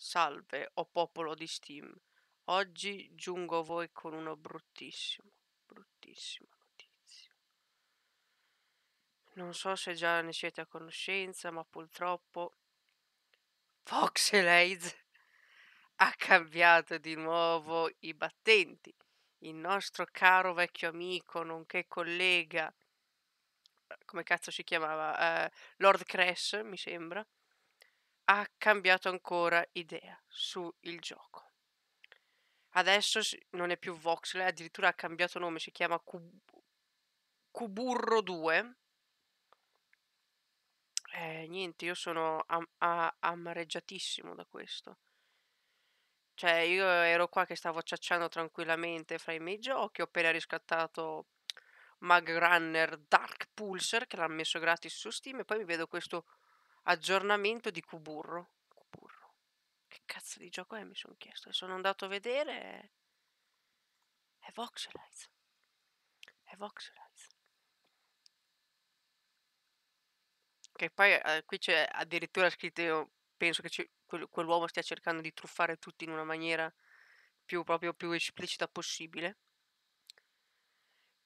Salve, o popolo di Steam. Oggi giungo a voi con una bruttissima, bruttissima notizia. Non so se già ne siete a conoscenza, ma purtroppo Fox Leeds ha cambiato di nuovo i battenti. Il nostro caro vecchio amico, nonché collega, eh, come cazzo si chiamava? Eh, Lord Cress, mi sembra ha cambiato ancora idea sul gioco. Adesso non è più Voxel, addirittura ha cambiato nome, si chiama Cub- Cuburro 2. Eh, niente, io sono am- a- amareggiatissimo da questo. Cioè, io ero qua che stavo acciacciando tranquillamente fra i miei giochi, ho appena riscattato Mag Runner Dark Pulsar che l'ha messo gratis su Steam e poi mi vedo questo aggiornamento di Cuburro. Cuburro. Che cazzo di gioco è? Mi sono chiesto. E Sono andato a vedere. È Voxelize. È Voxelize. Che poi eh, qui c'è addirittura scritto. Io penso che quel, quell'uomo stia cercando di truffare tutti in una maniera più, proprio più esplicita possibile.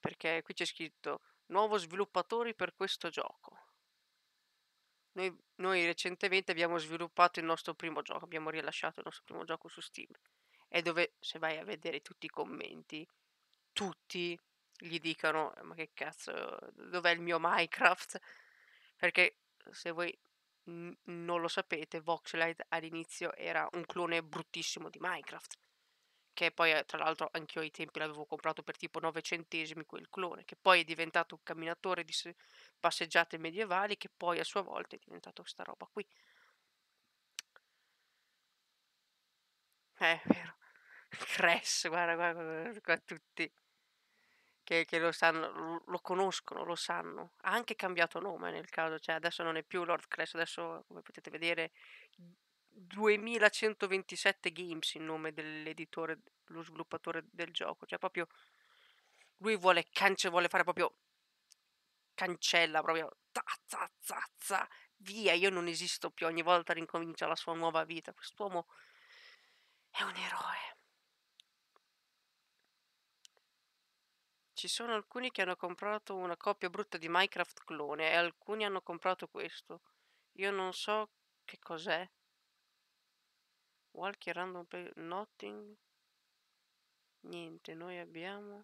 Perché qui c'è scritto nuovo sviluppatori per questo gioco noi, noi recentemente abbiamo sviluppato il nostro primo gioco, abbiamo rilasciato il nostro primo gioco su Steam. E dove se vai a vedere tutti i commenti, tutti gli dicono eh, ma che cazzo, dov'è il mio Minecraft? Perché se voi n- non lo sapete, Voxelite all'inizio era un clone bruttissimo di Minecraft che poi ehm, tra l'altro anch'io ai tempi l'avevo comprato per tipo 9 centesimi quel clone, che poi è diventato un camminatore di passeggiate medievali, che poi a sua volta è diventato sta roba qui. Eh, è vero. Crash, guarda, guarda, guarda, guarda tutti che, che lo, sanno, lo conoscono, lo sanno. Ha anche cambiato nome nel caso, cioè adesso non è più Lord Cress, adesso come potete vedere 2127 games in nome dell'editore, lo sviluppatore del gioco, cioè proprio lui vuole, cance- vuole fare proprio cancella, proprio za, za, za, za, via, io non esisto più, ogni volta rincomincia la sua nuova vita, quest'uomo è un eroe. Ci sono alcuni che hanno comprato una copia brutta di Minecraft clone e alcuni hanno comprato questo. Io non so che cos'è qualche random play nothing. Niente, noi abbiamo...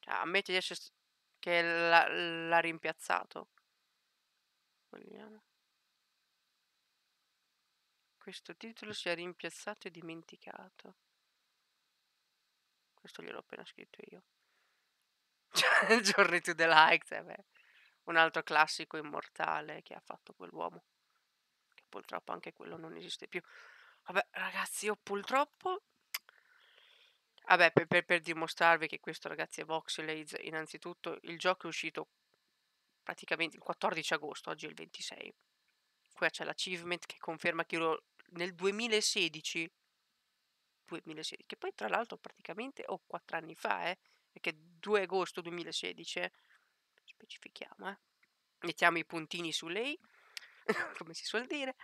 Ah, cioè, ammetti di essere... che l'ha rimpiazzato. Vogliamo. Questo titolo si è rimpiazzato e dimenticato. Questo gliel'ho appena scritto io. Journey to the Likes, eh beh. un altro classico immortale che ha fatto quell'uomo purtroppo anche quello non esiste più. Vabbè, ragazzi, io purtroppo... Vabbè, per, per, per dimostrarvi che questo, ragazzi, è Aids, innanzitutto il gioco è uscito praticamente il 14 agosto, oggi è il 26. Qua c'è l'achievement che conferma che io nel 2016 2016, che poi tra l'altro praticamente o oh, quattro anni fa, eh, perché 2 agosto 2016, eh. specifichiamo, eh, mettiamo i puntini su lei, come si suol dire,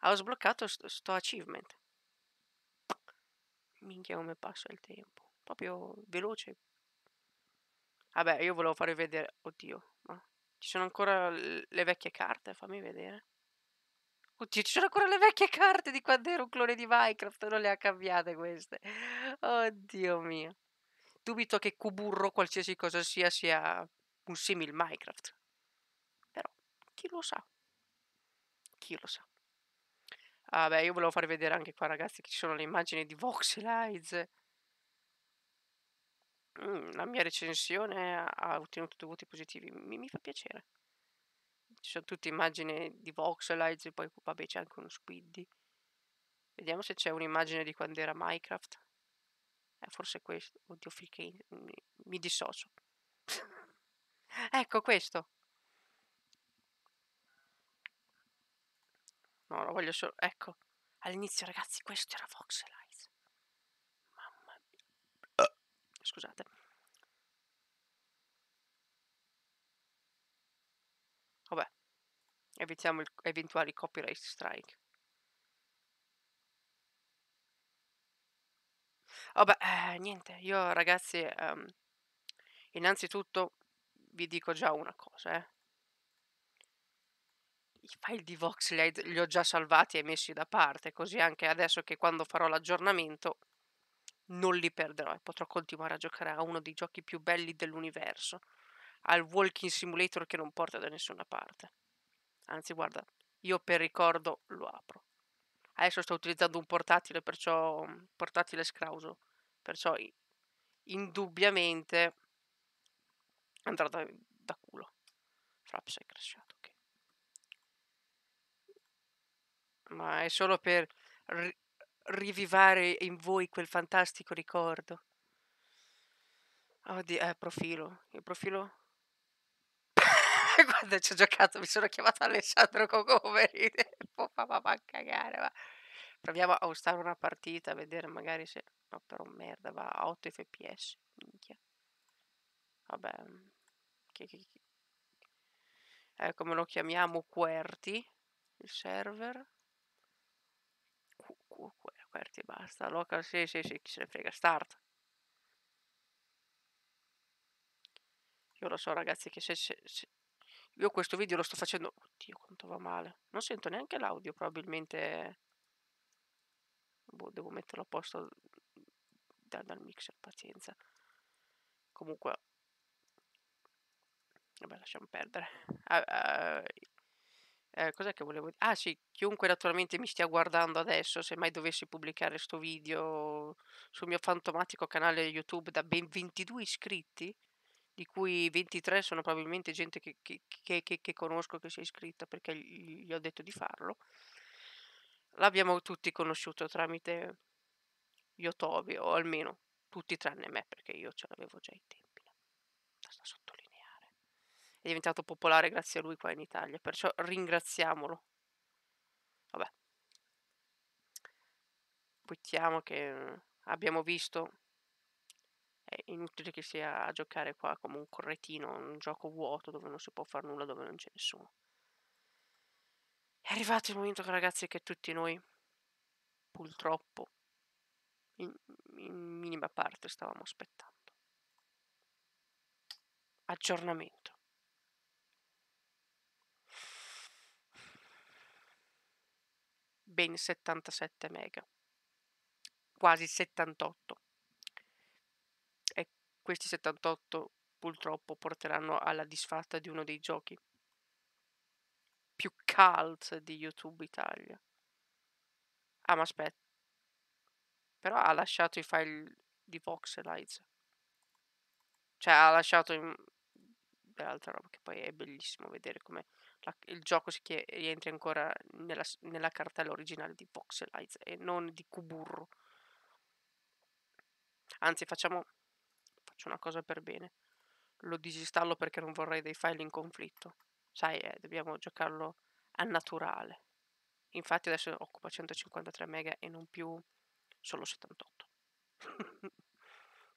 ho sbloccato questo achievement. Minchia come passa il tempo, proprio veloce. Vabbè, io volevo farvi vedere, oddio, ma ci sono ancora le vecchie carte, fammi vedere. Oddio, ci sono ancora le vecchie carte di quando ero un clone di Minecraft, non le ha cambiate queste. Oddio mio. Dubito che Cuburro, qualsiasi cosa sia, sia un simil Minecraft. Però, chi lo sa chi lo sa. Vabbè, ah io volevo far vedere anche qua, ragazzi, che ci sono le immagini di Voxelize. Mm, la mia recensione ha ottenuto due voti positivi, mi, mi fa piacere. Ci sono tutte immagini di Voxelize, poi vabbè c'è anche uno Squiddy. Vediamo se c'è un'immagine di quando era Minecraft. Eh, forse questo. Oddio, freaking. Mi, mi dissocio. ecco questo. No, lo voglio solo... Ecco, all'inizio ragazzi, questo era Fox Lights. Mamma mia. Ah. Scusate. Vabbè, evitiamo il... eventuali copyright strike. Vabbè, eh, niente, io ragazzi, um, innanzitutto vi dico già una cosa, eh i file di Vox li, li ho già salvati e messi da parte, così anche adesso che quando farò l'aggiornamento non li perderò e potrò continuare a giocare a uno dei giochi più belli dell'universo, al Walking Simulator che non porta da nessuna parte. Anzi, guarda, io per ricordo lo apro. Adesso sto utilizzando un portatile, perciò mm, portatile scrauso, perciò indubbiamente andrà da, da culo. Fraps è cresciuto. Ma è solo per ri- rivivare in voi quel fantastico ricordo. Oddio, eh, profilo. Il profilo... Guarda, ci ho giocato, mi sono chiamato Alessandro Cocomeri. Mamma, ma cagare, ma... Proviamo a ostare una partita, a vedere magari se... No, però merda, va a 8 fps. Minchia. Vabbè. Che, che, che. Eh, come lo chiamiamo? Querti. il server aperti e basta. Local, sì, sì, sì, chi se ne frega, start. Io lo so ragazzi che se, se, se... Io questo video lo sto facendo... Oddio quanto va male. Non sento neanche l'audio probabilmente... Boh, devo metterlo a posto da, dal mixer, pazienza. Comunque... Vabbè, lasciamo perdere. Uh, uh, eh, cos'è che volevo dire? Ah sì, chiunque naturalmente mi stia guardando adesso, se mai dovessi pubblicare questo video sul mio fantomatico canale YouTube da ben 22 iscritti, di cui 23 sono probabilmente gente che, che, che, che conosco che si è iscritta perché gli, gli ho detto di farlo, l'abbiamo tutti conosciuto tramite Yotobi, o almeno tutti tranne me perché io ce l'avevo già in tempo è diventato popolare grazie a lui qua in Italia, perciò ringraziamolo. Vabbè. Buttiamo che mm, abbiamo visto, è inutile che sia a giocare qua come un corretino, un gioco vuoto dove non si può fare nulla, dove non c'è nessuno. È arrivato il momento, ragazzi, che tutti noi, purtroppo, in, in minima parte stavamo aspettando. Aggiornamento. ben 77 mega, quasi 78. E questi 78 purtroppo porteranno alla disfatta di uno dei giochi più cult di YouTube Italia. Ah, ma aspetta. Però ha lasciato i file di Voxelize. Cioè, ha lasciato in... dell'altra roba che poi è bellissimo vedere come la, il gioco che rientra ancora nella, nella cartella originale di Voxelize e non di Kuburro. Anzi, facciamo faccio una cosa per bene. Lo disinstallo perché non vorrei dei file in conflitto. Sai, eh, dobbiamo giocarlo a naturale. Infatti adesso occupa 153 mega e non più solo 78.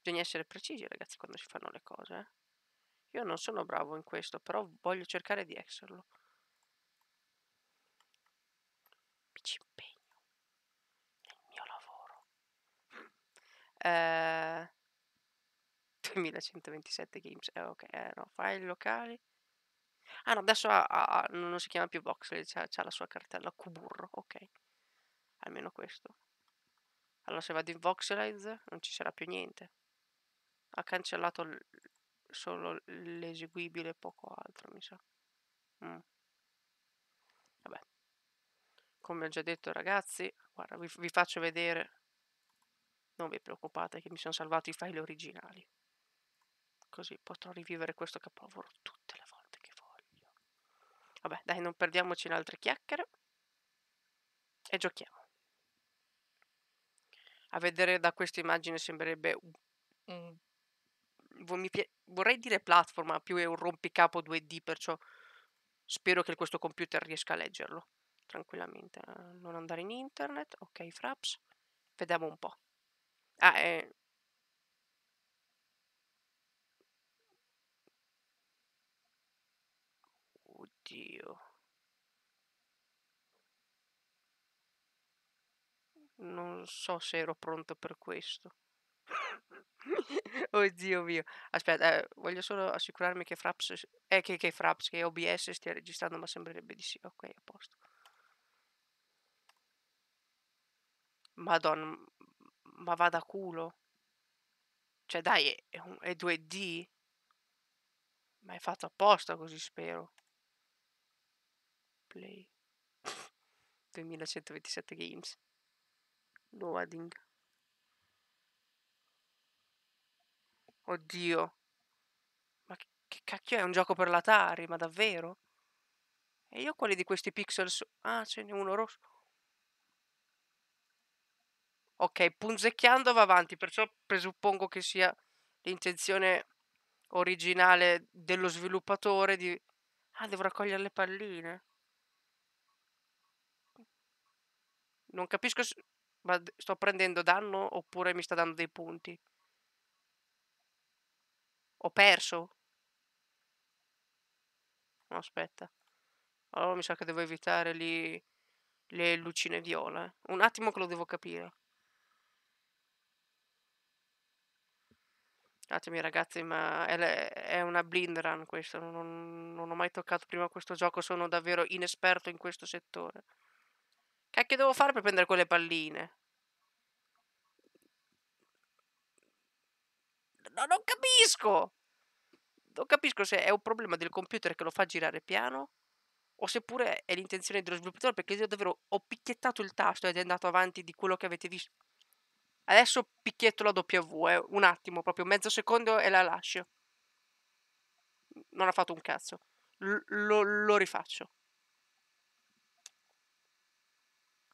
Bisogna essere precisi, ragazzi, quando si fanno le cose. Eh? Io non sono bravo in questo, però voglio cercare di esserlo. 2127 eh, games, eh, ok, eh, no, file locali. Ah no, adesso ha, ha, non si chiama più Voxel, ha la sua cartella Cuburro, ok. Almeno questo. Allora se vado in Voxelize non ci sarà più niente. Ha cancellato solo l'eseguibile e poco altro, mi sa. Mm. Vabbè. Come ho già detto ragazzi, guarda, vi, vi faccio vedere non vi preoccupate che mi sono salvato i file originali. Così potrò rivivere questo capolavoro tutte le volte che voglio. Vabbè, dai, non perdiamoci in altre chiacchiere. E giochiamo. A vedere da questa immagine sembrerebbe un... un vorrei dire platform, più è un rompicapo 2D, perciò spero che questo computer riesca a leggerlo tranquillamente. Non andare in internet, ok, Fraps. Vediamo un po'. Ah, è... Eh. Oddio. Non so se ero pronto per questo. Oddio mio. Aspetta, eh, voglio solo assicurarmi che Fraps... Eh, che, che Fraps, che OBS stia registrando, ma sembrerebbe di sì. Ok, a posto. Madonna, ma vada culo. Cioè dai, è, un, è 2D? Ma è fatto apposta così, spero. Play. 2127 games. Loading. Oddio. Ma che, che cacchio è? Un gioco per l'Atari, ma davvero? E io quali di questi pixel so... Ah, ce n'è uno rosso. Ok, punzecchiando va avanti, perciò presuppongo che sia l'intenzione originale dello sviluppatore di... Ah, devo raccogliere le palline. Non capisco se... Ma sto prendendo danno oppure mi sta dando dei punti? Ho perso? No, aspetta. Allora mi sa che devo evitare lì le lucine viola. Un attimo che lo devo capire. Scusatemi ah, cioè, ragazzi, ma è, una blind run questo, non, non ho mai toccato prima questo gioco, sono davvero inesperto in questo settore. Che devo fare per prendere quelle palline? No, non capisco! Non capisco se è un problema del computer che lo fa girare piano o seppure è l'intenzione dello sviluppatore perché io davvero ho picchiettato il tasto ed è andato avanti di quello che avete visto. Adesso picchietto la W, eh, un attimo, proprio mezzo secondo e la lascio. Non ha fatto un cazzo. L- lo-, lo rifaccio.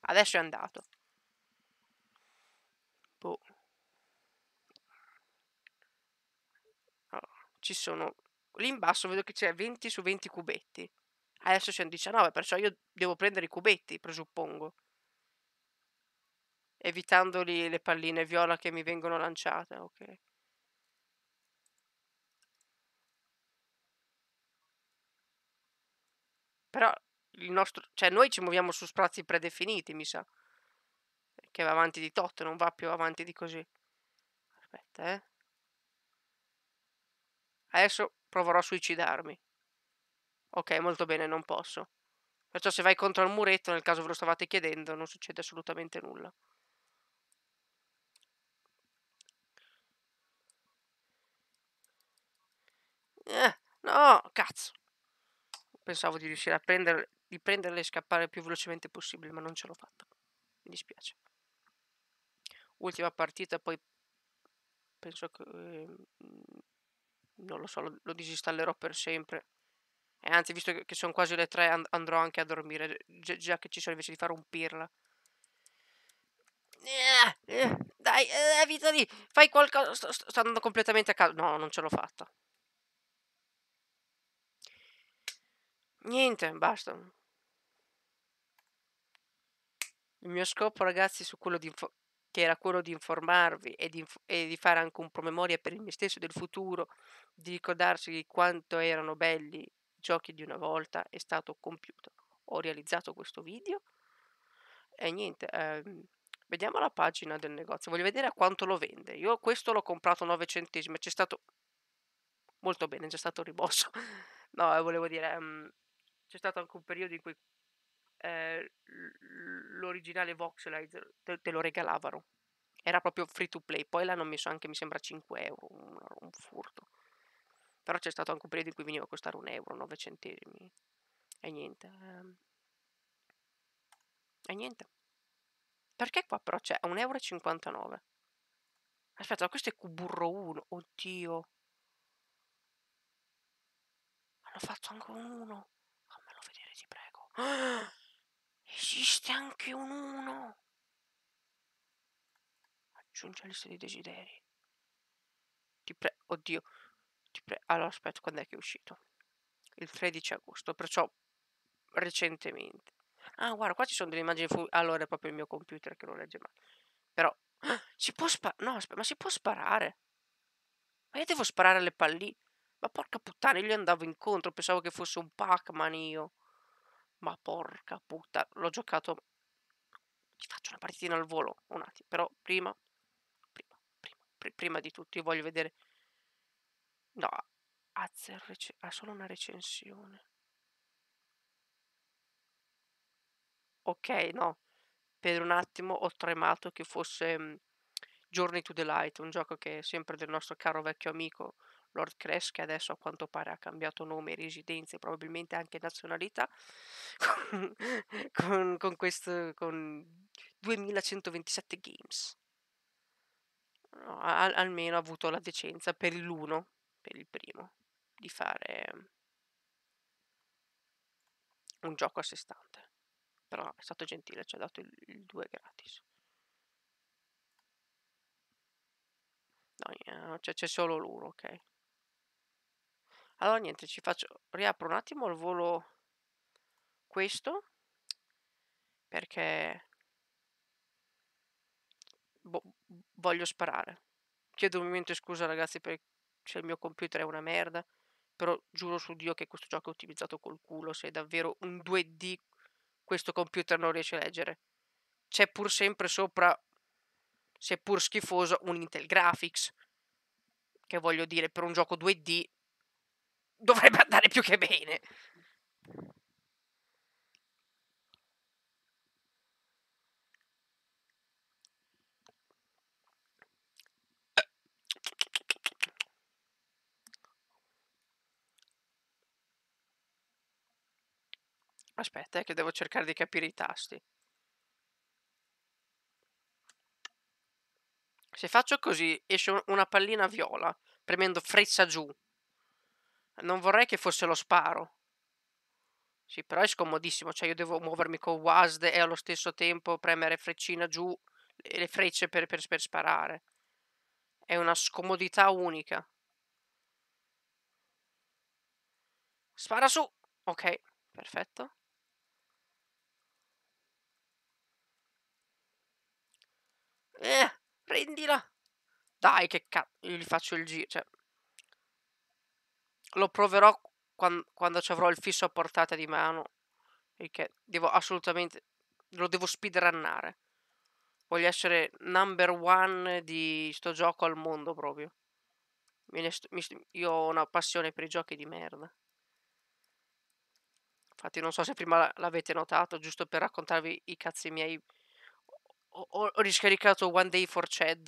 Adesso è andato. Boh. ci sono... Lì in basso vedo che c'è 20 su 20 cubetti. Adesso c'è un 19, perciò io devo prendere i cubetti, presuppongo evitandoli le palline viola che mi vengono lanciate, ok. Però il nostro, cioè noi ci muoviamo su sprazzi predefiniti, mi sa. Che va avanti di tot, non va più avanti di così. Aspetta, eh. Adesso proverò a suicidarmi. Ok, molto bene, non posso. Perciò se vai contro il muretto, nel caso ve lo stavate chiedendo, non succede assolutamente nulla. Eh, no, cazzo. Pensavo di riuscire a prendere, di prenderle e scappare il più velocemente possibile, ma non ce l'ho fatta. Mi dispiace. Ultima partita, poi penso che... Eh, non lo so, lo, lo, disinstallerò per sempre. E eh, anzi, visto che, sono quasi le tre, and andrò anche a dormire. G già che ci sono invece di fare un pirla. Eh, eh, dai, eh, vita di... Fai qualcosa... Sto, sto andando completamente a caso. No, non ce l'ho fatta. Niente, basta. Il mio scopo, ragazzi, su quello di che era quello di informarvi e di, e di, fare anche un promemoria per il me stesso del futuro, di ricordarsi di quanto erano belli i giochi di una volta, è stato compiuto. Ho realizzato questo video e niente, ehm, vediamo la pagina del negozio, voglio vedere a quanto lo vende. Io questo l'ho comprato 9 centesimi, c'è stato molto bene, è già stato rimosso. no, eh, volevo dire... Ehm, c'è stato anche un periodo in cui eh, l'originale Voxelize te, te, lo regalavano. Era proprio free to play, poi l'hanno messo anche, mi sembra, 5 euro, un, un furto. Però c'è stato anche un periodo in cui veniva a costare un euro, 9 centesimi. E niente. Ehm. E niente. Perché qua però c'è 1,59 euro? Aspetta, questo è Cuburro 1, oddio. Hanno fatto anche un 1. Ah, esiste anche un 1. Aggiungi la lista dei desideri. Ti prego, oddio. Ti pre allora aspetta, quando è che è uscito? Il 13 agosto, perciò recentemente. Ah, guarda, qua ci sono delle immagini fu Allora è proprio il mio computer che non legge mai. Però ah, si può sparare. No, aspetta, ma si può sparare. Ma io devo sparare alle palline. Ma porca puttana, io gli andavo incontro, pensavo che fosse un Pac-Man io. Ma porca puttana, l'ho giocato. Ti faccio una partitina al volo, un attimo, però prima, prima, prima, pr- prima di tutto io voglio vedere. No, Azzer rec- ha ah, solo una recensione. Ok, no, per un attimo ho tremato che fosse um, Journey to the Light, un gioco che è sempre del nostro caro vecchio amico Lord Crash che adesso a quanto pare ha cambiato nome, residenza e probabilmente anche nazionalità, con, con, questo, con 2127 games. al, almeno ha avuto la decenza per l'uno, per il primo, di fare un gioco a sé stante. Però è stato gentile, ci ha dato il, il 2 gratis. No, eh, c'è, c'è solo l'uno, ok? allora niente ci faccio riapro un attimo il volo questo perché boh, voglio sparare chiedo un momento scusa ragazzi perché cioè, il mio computer è una merda però giuro su Dio che questo gioco è ottimizzato col culo se è davvero un 2D questo computer non riesce a leggere c'è pur sempre sopra seppur schifoso un Intel Graphics che voglio dire per un gioco 2D dovrebbe andare più che bene. Aspetta, eh, che devo cercare di capire i tasti. Se faccio così, esce una pallina viola, premendo freccia giù. Non vorrei che fosse lo sparo. Sì, però è scomodissimo, cioè io devo muovermi con WASD e allo stesso tempo premere freccina giù le frecce per, per, per sparare. È una scomodità unica. Spara su! Ok, perfetto. Eh, prendila! Dai, che cazzo, io gli faccio il giro, cioè lo proverò quando, quando ci avrò il fisso a portata di mano. Perché devo assolutamente. Lo devo speedrunnare. Voglio essere number one di sto gioco al mondo proprio. io ho una passione per i giochi di merda. Infatti, non so se prima l'avete notato, giusto per raccontarvi i cazzi miei. Ho, ho, ho riscaricato One Day for Chad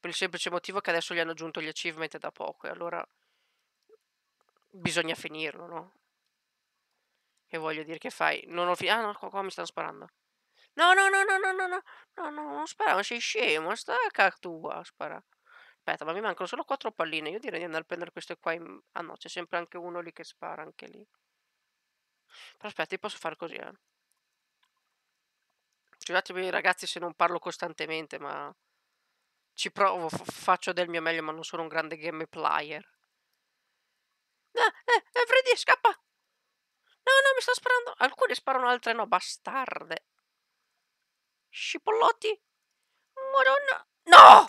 per il semplice motivo che adesso gli hanno aggiunto gli achievement da poco. E allora bisogna finirlo, no? Che voglio dire che fai? Non ho finito. Ah no, qua, qua mi stanno sparando. No, no, no, no, no, no, no, no, no, non sparare, sei scemo, stacca tua, spara. Aspetta, ma mi mancano solo quattro palline, io direi di andare a prendere queste qua in... Ah no, c'è sempre anche uno lì che spara, anche lì. Però aspetta, io posso fare così, eh. Scusatemi ragazzi se non parlo costantemente, ma... Ci provo, faccio del mio meglio, ma non sono un grande gameplayer. Eh, eh, eh, Freddy, scappa! No, no, mi sto sparando. Alcune sparano, altre no, bastarde. Scipollotti? Madonna. No!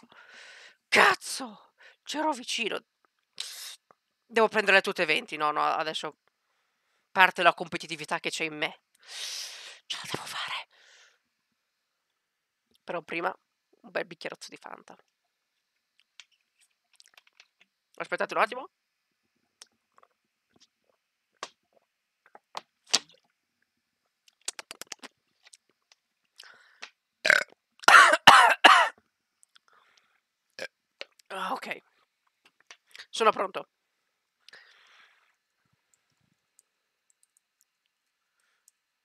Cazzo! C'ero vicino. Devo prenderle tutte e 20. No, no, adesso parte la competitività che c'è in me. Ce la devo fare. Però prima un bel bicchierozzo di Fanta. Aspettate un attimo. Ok, sono pronto.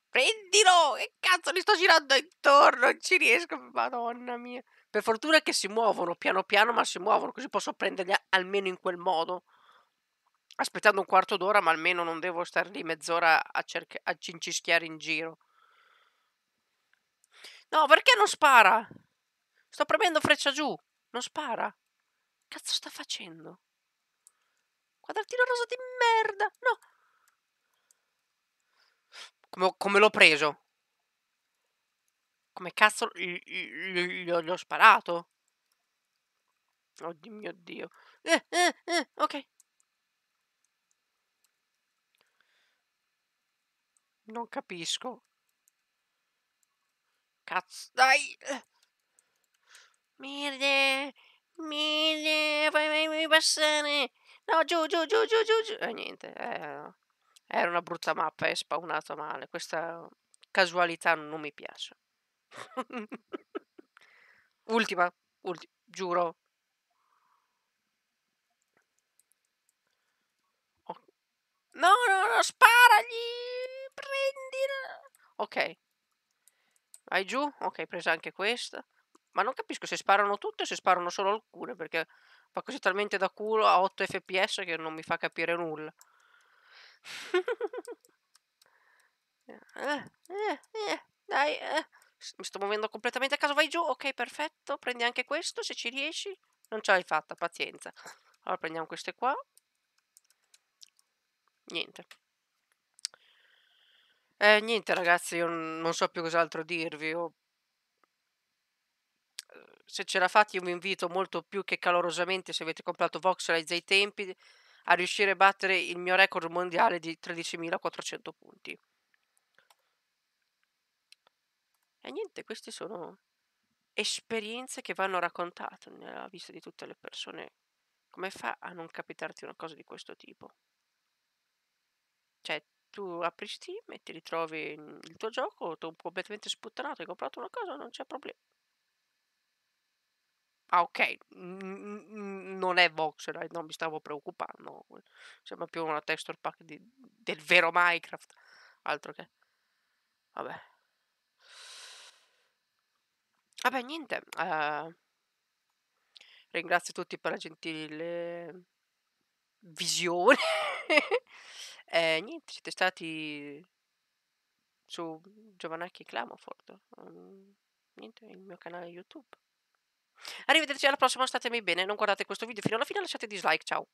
Prendilo! Che cazzo, li sto girando intorno, non ci riesco, madonna mia. Per fortuna che si muovono, piano piano, ma si muovono, così posso prenderli almeno in quel modo. Aspettando un quarto d'ora, ma almeno non devo stare lì mezz'ora a, a cincischiare in giro. No, perché non spara? Sto premendo freccia giù, non spara. Cazzo sta facendo? Quadratino rosa di merda! No! Come, come l'ho preso? Come cazzo gli ho sparato? Oddio mio dio. Eh, eh, eh, ok. Non capisco. Cazzo, dai! Eh. Merde! passare. No, giù, giù, giù, giù, giù, giù. E niente, eh, era una brutta mappa, è spawnato male. Questa casualità non mi piace. ultima, ulti giuro. No, no, no, sparagli! Prendila! Ok. Vai giù? Ok, presa anche questa. Ma non capisco se sparano tutte o se sparano solo alcune, perché fa così talmente da culo a 8 fps che non mi fa capire nulla. eh, eh, eh, dai, eh. mi sto muovendo completamente a caso, vai giù, ok perfetto, prendi anche questo se ci riesci. Non ce l'hai fatta, pazienza. Allora prendiamo queste qua. Niente. Eh, niente ragazzi, io non so più cos'altro dirvi, ho se ce la fate io vi invito molto più che calorosamente se avete comprato Voxelize ai tempi a riuscire a battere il mio record mondiale di 13.400 punti. E niente, queste sono esperienze che vanno raccontate nella vista di tutte le persone. Come fa a non capitarti una cosa di questo tipo? Cioè, tu apri Steam e ti ritrovi il tuo gioco, tu completamente sputtanato, hai comprato una cosa, non c'è problema. Ah, ok, non è Voxelite, non mi stavo preoccupando. Eh, sembra più una texture pack di, del vero Minecraft. Altro che. Vabbè. Vabbè, niente. Uh, ringrazio tutti per la gentile visione. eh, niente, siete stati su Giovanacchi Clamoford. Um, mm, niente, il mio canale YouTube. Arrivederci alla prossima, statemi bene, non guardate questo video fino alla fine, lasciate dislike, ciao.